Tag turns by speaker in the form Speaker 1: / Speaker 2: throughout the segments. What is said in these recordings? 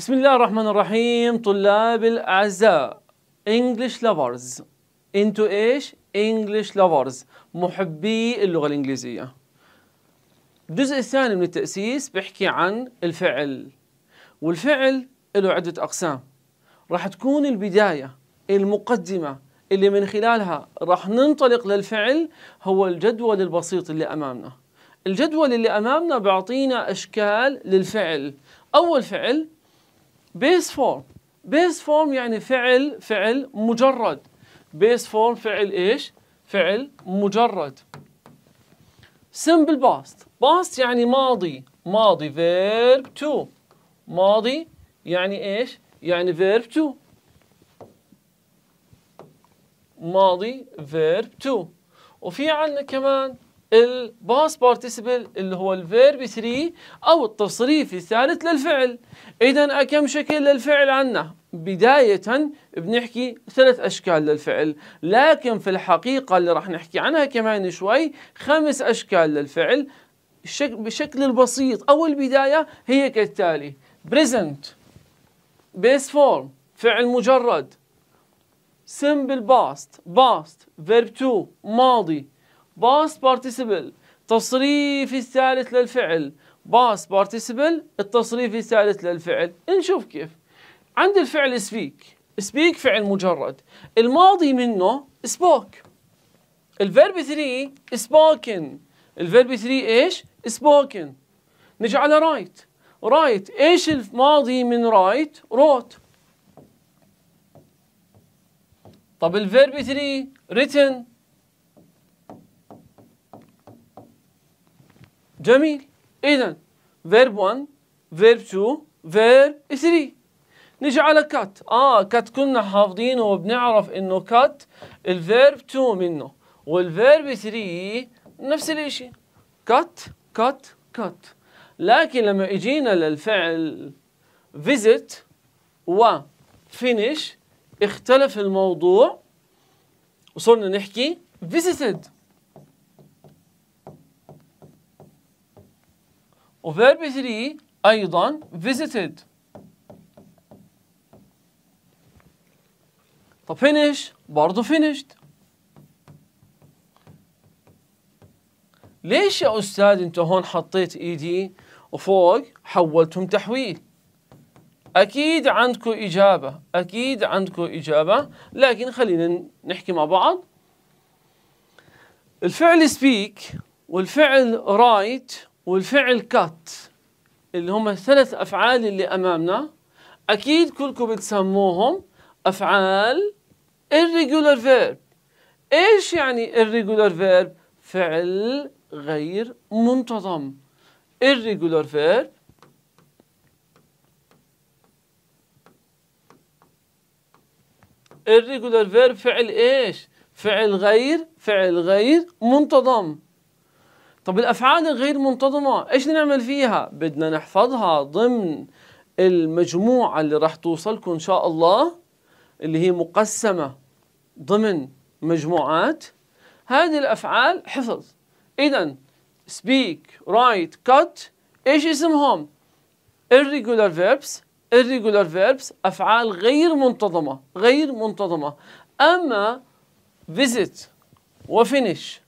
Speaker 1: بسم الله الرحمن الرحيم طلاب الأعزاء English lovers into ايش؟ English lovers محبي اللغة الإنجليزية الجزء الثاني من التأسيس بحكي عن الفعل والفعل له عدة أقسام راح تكون البداية المقدمة اللي من خلالها راح ننطلق للفعل هو الجدول البسيط اللي أمامنا الجدول اللي أمامنا بيعطينا أشكال للفعل أول فعل بيس فورم بيس فورم يعني فعل فعل مجرد بيس فورم فعل ايش فعل مجرد simple past past يعني ماضي ماضي verb to ماضي يعني ايش يعني verb to ماضي verb to وفي عندنا كمان الباس بارتيسيبل اللي هو الفيرب 3 او التصريف الثالث للفعل اذا كم شكل للفعل عندنا بداية بنحكي ثلاث أشكال للفعل لكن في الحقيقة اللي راح نحكي عنها كمان شوي خمس أشكال للفعل بشكل البسيط أو البداية هي كالتالي present base form فعل مجرد simple past past verb 2 ماضي باست بارتيسيبل تصريف الثالث للفعل باست بارتيسيبل التصريف الثالث للفعل نشوف كيف عند الفعل سبيك سبيك فعل مجرد الماضي منه سبوك الفيرب 3 سبوكن الفيرب 3 ايش؟ سبوكن نجي على رايت رايت ايش الماضي من رايت؟ روت طب الفيرب 3 written جميل إذا verb 1 verb 2 verb 3 نجي على كات اه كات كنا حافظينه وبنعرف انه كات الفيرب 2 منه والفيرب 3 نفس الشيء كات كات كات لكن لما اجينا للفعل visit و finish اختلف الموضوع وصرنا نحكي visited وفيرب 3 أيضا visited طب finish برضه finished ليش يا أستاذ أنت هون حطيت إيدي وفوق حولتهم تحويل أكيد عندكم إجابة أكيد عندكم إجابة لكن خلينا نحكي مع بعض الفعل speak والفعل write والفعل كات اللي هم الثلاث أفعال اللي أمامنا أكيد كلكم بتسموهم أفعال irregular verb إيش يعني irregular verb؟ فعل غير منتظم irregular verb irregular verb فعل إيش؟ فعل غير فعل غير منتظم طب الافعال الغير منتظمه ايش نعمل فيها بدنا نحفظها ضمن المجموعه اللي راح توصلكم ان شاء الله اللي هي مقسمه ضمن مجموعات هذه الافعال حفظ اذا speak write cut ايش اسمهم irregular verbs irregular verbs افعال غير منتظمه غير منتظمه اما visit finish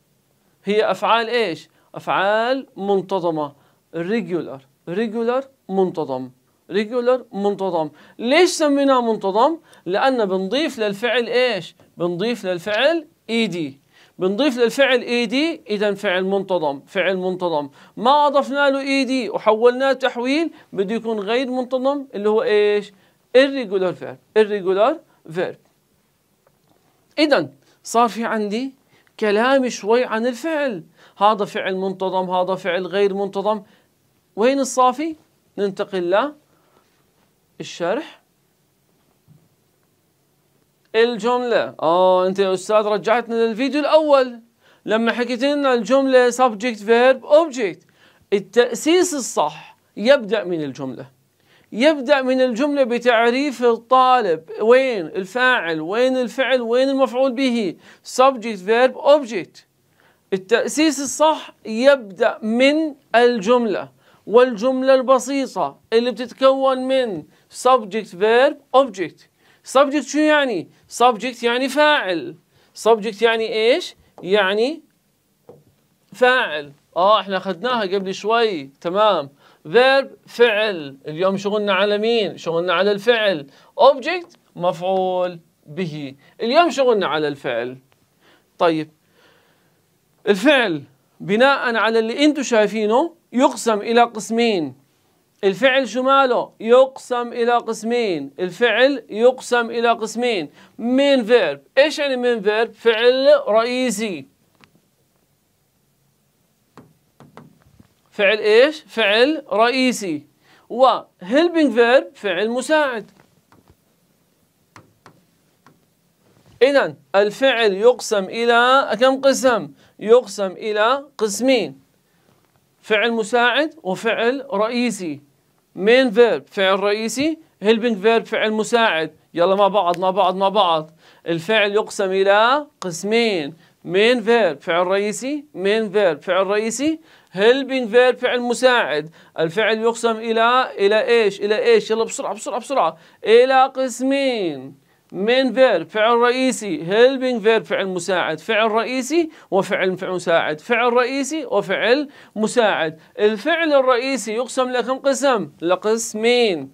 Speaker 1: هي افعال ايش أفعال منتظمة regular regular منتظم ريجولار منتظم ليش سميناه منتظم لان بنضيف للفعل ايش بنضيف للفعل اي دي بنضيف للفعل اي دي اذا فعل منتظم فعل منتظم ما اضفنا له اي دي وحولناه تحويل بده يكون غير منتظم اللي هو ايش irregular verb irregular verb اذا صار في عندي كلام شوي عن الفعل هذا فعل منتظم هذا فعل غير منتظم وين الصافي ننتقل للشرح الجملة اه انت يا استاذ رجعتنا للفيديو الاول لما حكيت لنا الجملة subject verb object التأسيس الصح يبدأ من الجملة يبدأ من الجملة بتعريف الطالب وين الفاعل وين الفعل وين المفعول به subject verb object التأسيس الصح يبدأ من الجملة والجملة البسيطة اللي بتتكون من subject verb object subject شو يعني؟ subject يعني فاعل subject يعني ايش؟ يعني فاعل اه احنا اخذناها قبل شوي تمام verb فعل اليوم شغلنا على مين؟ شغلنا على الفعل object مفعول به اليوم شغلنا على الفعل طيب الفعل بناء على اللي انتم شايفينه يقسم الى قسمين الفعل شماله يقسم الى قسمين الفعل يقسم الى قسمين مين فيرب ايش يعني مين فيرب فعل رئيسي فعل ايش فعل رئيسي وهيلبينج فيرب فعل مساعد اذا الفعل يقسم الى كم قسم يقسم إلى قسمين فعل مساعد وفعل رئيسي مين فيرب فعل رئيسي هيلبنج فيرب فعل مساعد يلا مع بعض مع بعض مع بعض الفعل يقسم إلى قسمين مين فيرب فعل رئيسي مين فيرب فعل رئيسي هيلبينج فيرب فعل مساعد الفعل يقسم إلى إلى إيش إلى إيش يلا بسرعة بسرعة بسرعة إلى قسمين من فيرب فعل رئيسي helping فيرب فعل مساعد فعل رئيسي وفعل مساعد فعل رئيسي وفعل مساعد الفعل الرئيسي يقسم لكم قسم لقسمين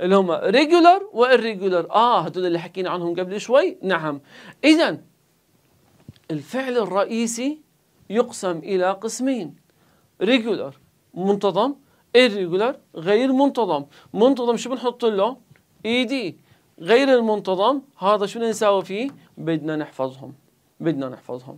Speaker 1: اللي هم ريجولار والريجولار اه هدول اللي حكينا عنهم قبل شوي نعم اذا الفعل الرئيسي يقسم الى قسمين ريجولار منتظم irregular غير منتظم منتظم شو بنحط له اي e دي غير المنتظم هذا شو نساوي فيه بدنا نحفظهم بدنا نحفظهم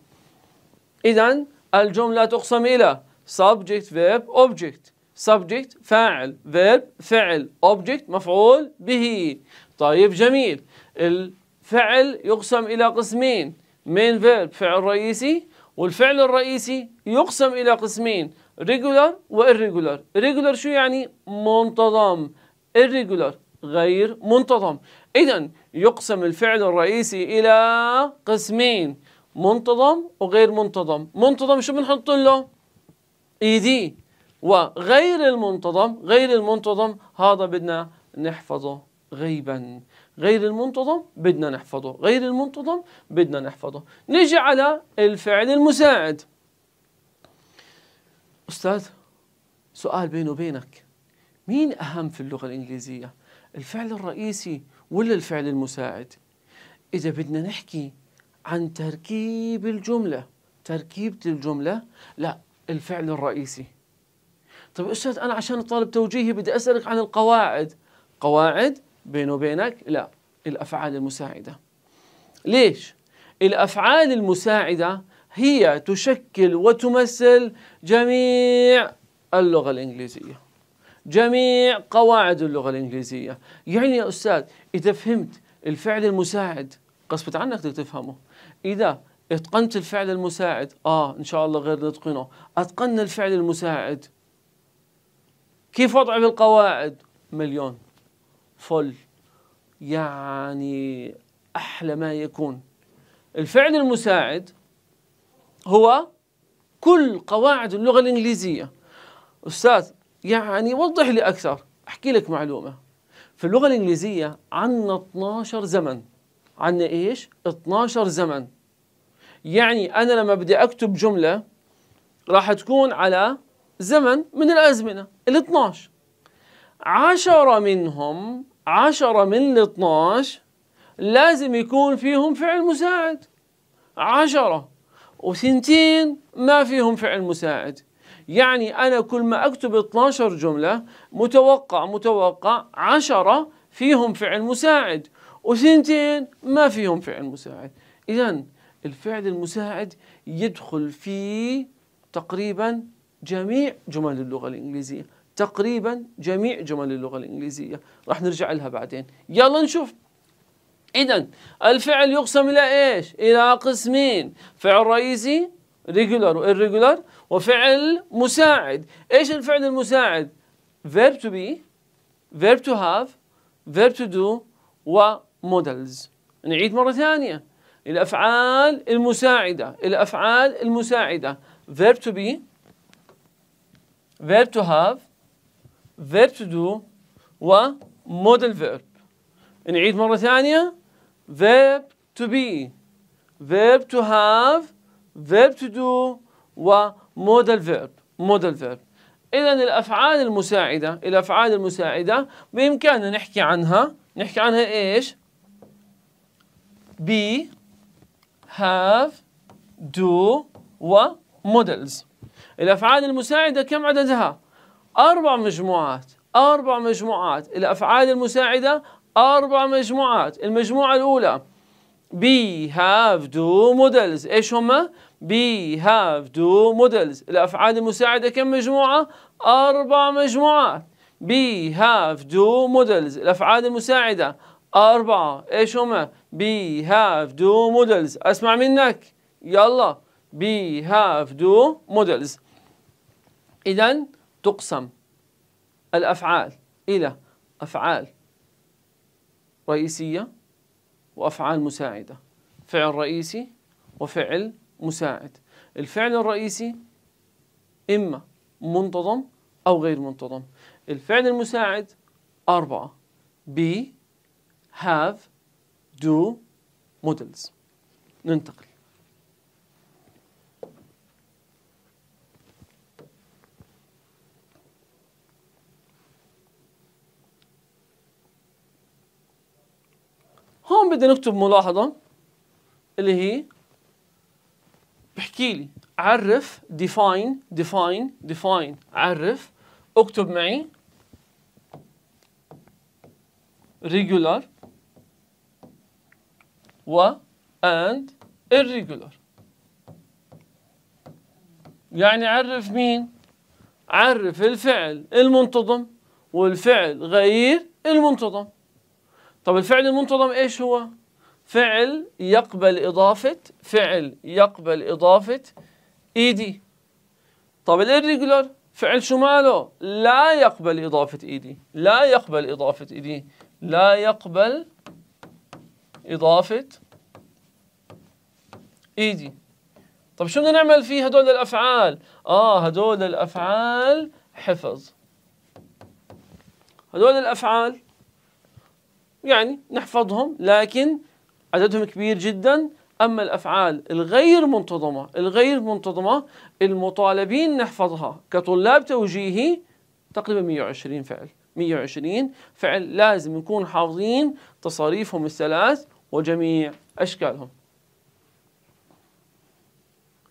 Speaker 1: إذا الجملة تقسم إلى subject verb object subject فاعل verb فعل object مفعول به طيب جميل الفعل يقسم إلى قسمين main verb فعل رئيسي والفعل الرئيسي يقسم إلى قسمين regular وirregular regular شو يعني منتظم irregular غير منتظم إذا يقسم الفعل الرئيسي إلى قسمين منتظم وغير منتظم منتظم شو بنحط له؟ إيدي e وغير المنتظم غير المنتظم هذا بدنا نحفظه غيبا غير المنتظم بدنا نحفظه غير المنتظم بدنا نحفظه نجي على الفعل المساعد أستاذ سؤال بيني وبينك مين أهم في اللغة الإنجليزية؟ الفعل الرئيسي ولا الفعل المساعد إذا بدنا نحكي عن تركيب الجملة تركيبة الجملة لا الفعل الرئيسي طيب أستاذ أنا عشان طالب توجيهي بدي أسألك عن القواعد قواعد بيني وبينك لا الأفعال المساعدة ليش؟ الأفعال المساعدة هي تشكل وتمثل جميع اللغة الإنجليزية جميع قواعد اللغة الإنجليزية يعني يا أستاذ إذا فهمت الفعل المساعد غصبت عنك تفهمه إذا اتقنت الفعل المساعد آه إن شاء الله غير نتقنه أتقنا الفعل المساعد كيف وضعه بالقواعد القواعد مليون فل يعني أحلى ما يكون الفعل المساعد هو كل قواعد اللغة الإنجليزية أستاذ يعني وضح لي أكثر أحكي لك معلومة في اللغة الإنجليزية عنا 12 زمن عنا إيش؟ 12 زمن يعني أنا لما بدي أكتب جملة راح تكون على زمن من الأزمنة ال 12 عشرة منهم عشرة من ال 12 لازم يكون فيهم فعل مساعد عشرة وثنتين ما فيهم فعل مساعد يعني أنا كل ما أكتب 12 جملة متوقع متوقع 10 فيهم فعل مساعد وثنتين ما فيهم فعل مساعد إذا الفعل المساعد يدخل في تقريبا جميع جمل اللغة الإنجليزية تقريبا جميع جمل اللغة الإنجليزية راح نرجع لها بعدين يلا نشوف إذا الفعل يقسم إلى إيش؟ إلى قسمين فعل رئيسي regular و irregular وفعل مساعد ايش الفعل المساعد verb to be verb to have verb to do ومودلز نعيد مرة ثانية الأفعال المساعدة الأفعال المساعدة verb to be verb to have verb to do model verb نعيد مرة ثانية verb to be verb to have verb to do و مودل فيرب مودل فيرب اذا الافعال المساعده الافعال المساعده بامكاننا نحكي عنها نحكي عنها ايش بي هاف دو و مودلز الافعال المساعده كم عددها اربع مجموعات اربع مجموعات الافعال المساعده اربع مجموعات المجموعه الاولى بي هاف دو مودلز ايش هما بي هاف تو مودلز الأفعال المساعدة كم مجموعة؟ أربع مجموعات بي هاف تو مودلز الأفعال المساعدة أربعة إيش هما؟ بي هاف تو مودلز أسمع منك يلا بي هاف تو مودلز إذا تقسم الأفعال إلى أفعال رئيسية وأفعال مساعدة فعل رئيسي وفعل مساعد الفعل الرئيسي إما منتظم أو غير منتظم الفعل المساعد أربعة be have do models ننتقل هون بدنا نكتب ملاحظة اللي هي بحكي لي عرف define define define عرف اكتب معي regular و and irregular يعني عرف مين عرف الفعل المنتظم والفعل غير المنتظم طب الفعل المنتظم ايش هو فعل يقبل إضافة فعل يقبل إضافة إيدي طب الإرجولار فعل شو ماله لا يقبل إضافة إيدي لا يقبل إضافة إيدي لا يقبل إضافة إيدي طب شو بدنا نعمل فيه هدول الأفعال آه هدول الأفعال حفظ هدول الأفعال يعني نحفظهم لكن عددهم كبير جدا أما الأفعال الغير منتظمة الغير منتظمة المطالبين نحفظها كطلاب توجيهي تقريبا 120 فعل 120 فعل لازم نكون حافظين تصاريفهم الثلاث وجميع أشكالهم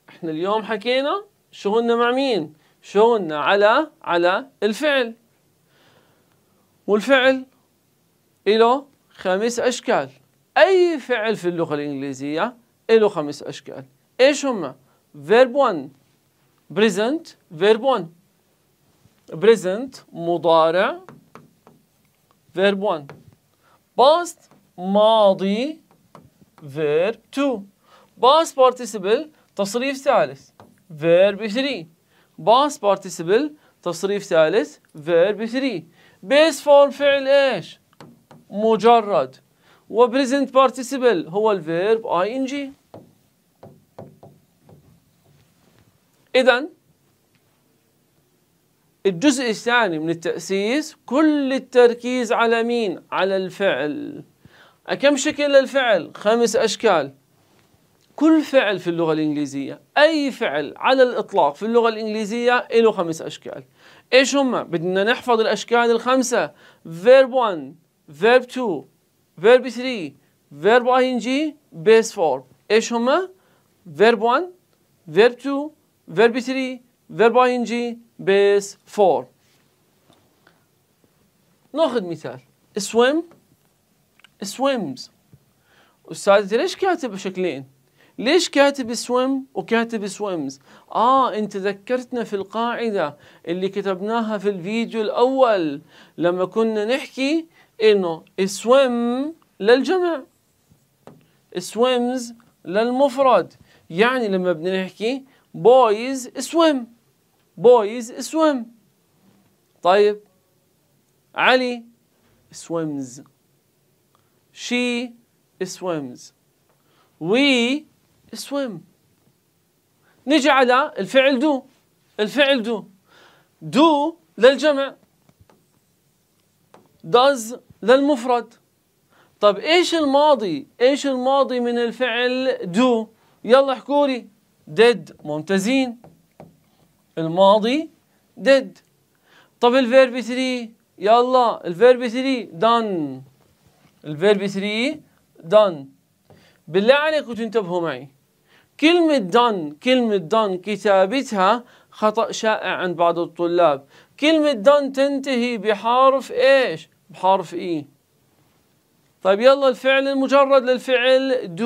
Speaker 1: احنا اليوم حكينا شغلنا مع مين شغلنا على على الفعل والفعل له خمس أشكال أي فعل في اللغة الإنجليزية له خمس أشكال إيش هما؟ verb 1 present verb 1 present مضارع verb 1 past ماضي verb 2 past participle تصريف ثالث verb 3 past participle تصريف ثالث verb 3 base form فعل ايش؟ مجرد وبريزنت بارتيسيبل هو الفيرب اي ان جي اذا الجزء الثاني من التأسيس كل التركيز على مين؟ على الفعل كم شكل الفعل خمس أشكال كل فعل في اللغة الإنجليزية أي فعل على الإطلاق في اللغة الإنجليزية له خمس أشكال إيش هم؟ بدنا نحفظ الأشكال الخمسة verb 1 verb 2 verb 3 verb ing base form ايش هما verb 1 verb 2 verb 3 verb ing base form ناخذ مثال swim swims استاذ ليش كاتب شكلين ليش كاتب swim وكاتب swims آه أنت ذكرتنا في القاعدة اللي كتبناها في الفيديو الأول لما كنا نحكي انه swim للجمع swims للمفرد يعني لما بدنا نحكي boys swim boys swim طيب علي swims she swims we swim نجي على الفعل do الفعل do do للجمع does للمفرد طب ايش الماضي ايش الماضي من الفعل دو يلا احكوا لي ديد ممتازين الماضي ديد طب الفيرب 3 يلا الفيرب 3 دان الفيرب 3 دان بالله عليكم تنتبهوا معي كلمة دان كلمة دان كتابتها خطأ شائع عند بعض الطلاب كلمة دان تنتهي بحرف ايش بحرف اي e. طيب يلا الفعل المجرد للفعل do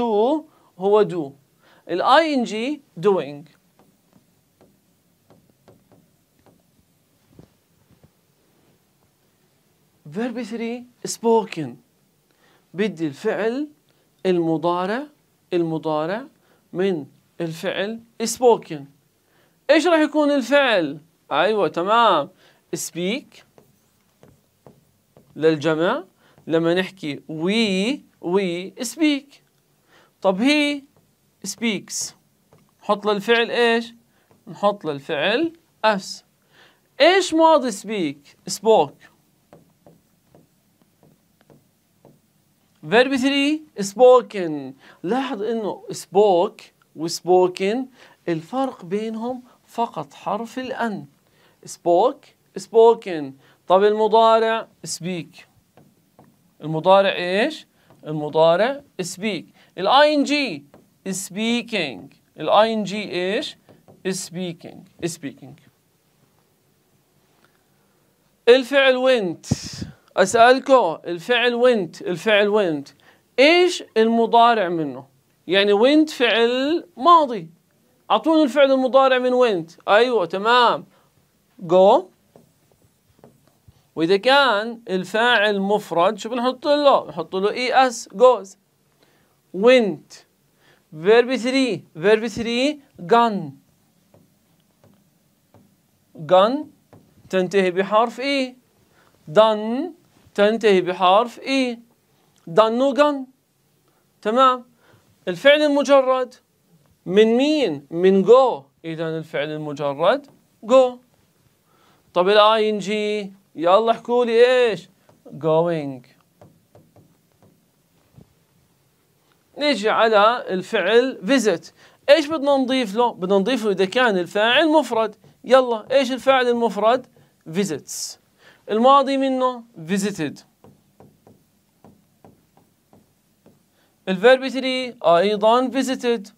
Speaker 1: هو do الاي ان جي doing فيرب 3 spoken بدي الفعل المضارع المضارع من الفعل spoken ايش راح يكون الفعل ايوه تمام speak للجمع لما نحكي we we speak طب هي speaks نحط للفعل ايش؟ نحط للفعل اس ايش ماضي speak؟ spoke فيرب 3 spoken لاحظ انه spoke وسبوكن الفرق بينهم فقط حرف الان spoke spoken طب المضارع سبيك المضارع ايش؟ المضارع سبيك الاي ان جي سبيكينج الاي ان جي ايش؟ سبيكينج سبيكينج الفعل وينت اسالكم الفعل وينت الفعل وينت ايش المضارع منه؟ يعني وينت فعل ماضي اعطوني الفعل المضارع من وينت ايوه تمام جو واذا كان الفاعل مفرد شو بنحط له بنحط له اي اس جوز went verb 3 verb 3 gun gun تنتهي بحرف اي e. done تنتهي بحرف اي e. done وغن تمام الفعل المجرد من مين من go اذا الفعل المجرد go طب الاي ING يلا احكوا لي ايش going نيجي على الفعل visit ايش بدنا نضيف له بدنا نضيف له اذا كان الفاعل مفرد يلا ايش الفاعل المفرد visits الماضي منه visited الفيرب 3 ايضا visited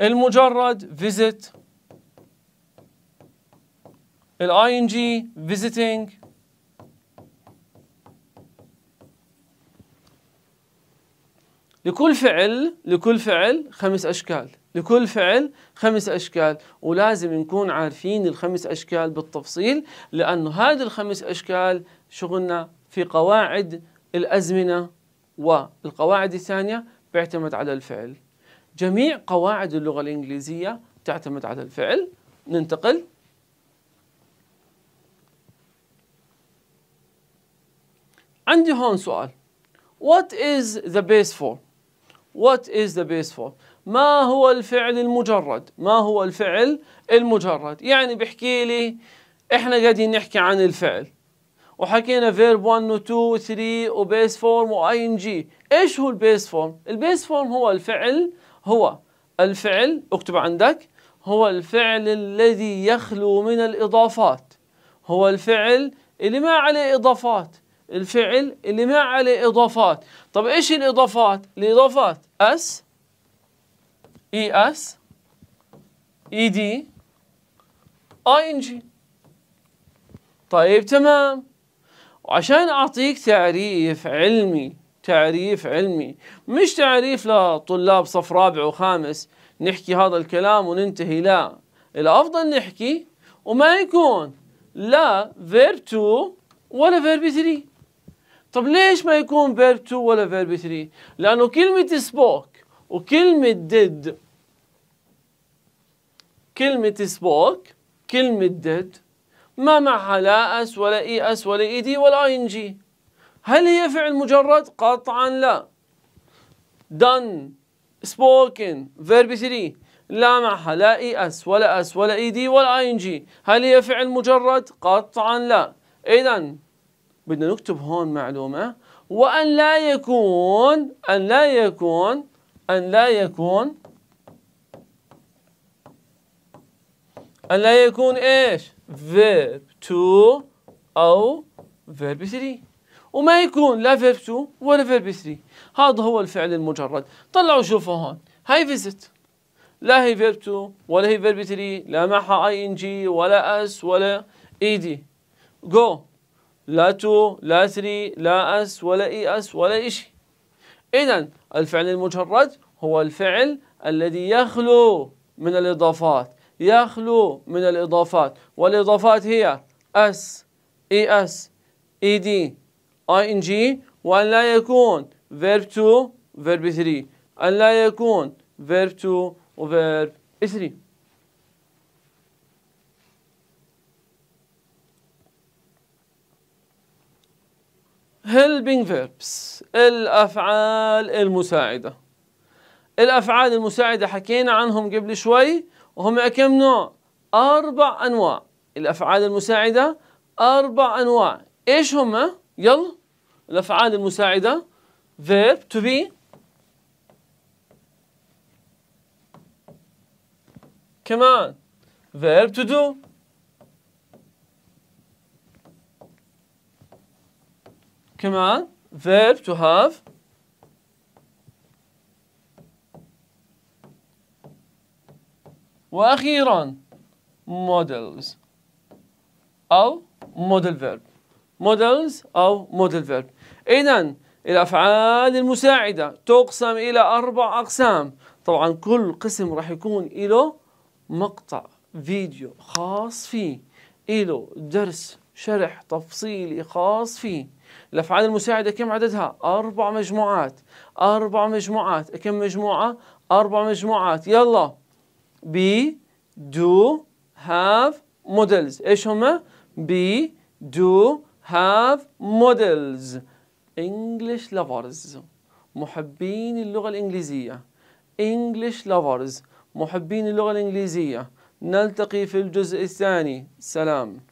Speaker 1: المجرد visit الاي ان جي visiting لكل فعل لكل فعل خمس اشكال لكل فعل خمس أشكال ولازم نكون عارفين الخمس أشكال بالتفصيل لأنه هذه الخمس أشكال شغلنا في قواعد الأزمنة والقواعد الثانية بيعتمد على الفعل جميع قواعد اللغة الإنجليزية تعتمد على الفعل ننتقل عندي هون سؤال What is the base for? What is the base for? ما هو الفعل المجرد؟ ما هو الفعل المجرد؟ يعني بحكي لي احنا قاعدين نحكي عن الفعل وحكينا verb 1 و 2 و 3 و base form و جي، ايش هو البيس فورم؟ البيس فورم هو الفعل هو الفعل اكتب عندك هو الفعل الذي يخلو من الاضافات هو الفعل اللي ما عليه اضافات الفعل اللي ما عليه إضافات طب إيش الإضافات؟ الإضافات أس إي أس إي دي آي إن جي طيب تمام وعشان أعطيك تعريف علمي تعريف علمي مش تعريف لطلاب صف رابع وخامس نحكي هذا الكلام وننتهي لا الأفضل نحكي وما يكون لا فيرب 2 ولا فيرب 3 طب ليش ما يكون فيرب 2 ولا فيرب 3 لانه كلمه سبوك وكلمه ديد كلمه سبوك كلمه ديد ما معها لا اس ولا اي اس ولا اي دي ولا اي ان جي هل هي فعل مجرد قطعا لا done spoken verb 3 لا معها لا اي اس ولا اس ولا اي دي ولا اي ان جي هل هي فعل مجرد قطعا لا اذا بدنا نكتب هون معلومة وأن لا يكون أن لا يكون أن لا يكون أن لا يكون إيش؟ verb 2 أو verb 3 وما يكون لا verb 2 ولا verb 3 هذا هو الفعل المجرد طلعوا شوفوا هون هاي visit لا هي verb 2 ولا هي verb 3 لا معها ing ولا اس ولا ed go لا تو لا ثري لا اس ولا اي اس ولا اي شيء اذا الفعل المجرد هو الفعل الذي يخلو من الاضافات يخلو من الاضافات والاضافات هي اس اي اس اي دي اي ان جي وان لا يكون verb 2 verb 3 أن لا يكون verb 2 و verb 3 helping verbs الأفعال المساعدة الأفعال المساعدة حكينا عنهم قبل شوي وهم كم نوع؟ أربع أنواع الأفعال المساعدة أربع أنواع إيش هم؟ يلا الأفعال المساعدة verb to be كمان verb to do كمان verb to have وأخيرا models أو model verb models أو model verb إذا الأفعال المساعدة تقسم إلى أربع أقسام طبعا كل قسم راح يكون له مقطع فيديو خاص فيه له درس شرح تفصيلي خاص فيه الأفعال المساعدة كم عددها؟ أربع مجموعات أربع مجموعات كم مجموعة؟ أربع مجموعات يلا بي دو هاف مودلز إيش هما؟ بي دو هاف مودلز إنجلش lovers محبين اللغة الإنجليزية إنجلش lovers محبين اللغة الإنجليزية نلتقي في الجزء الثاني سلام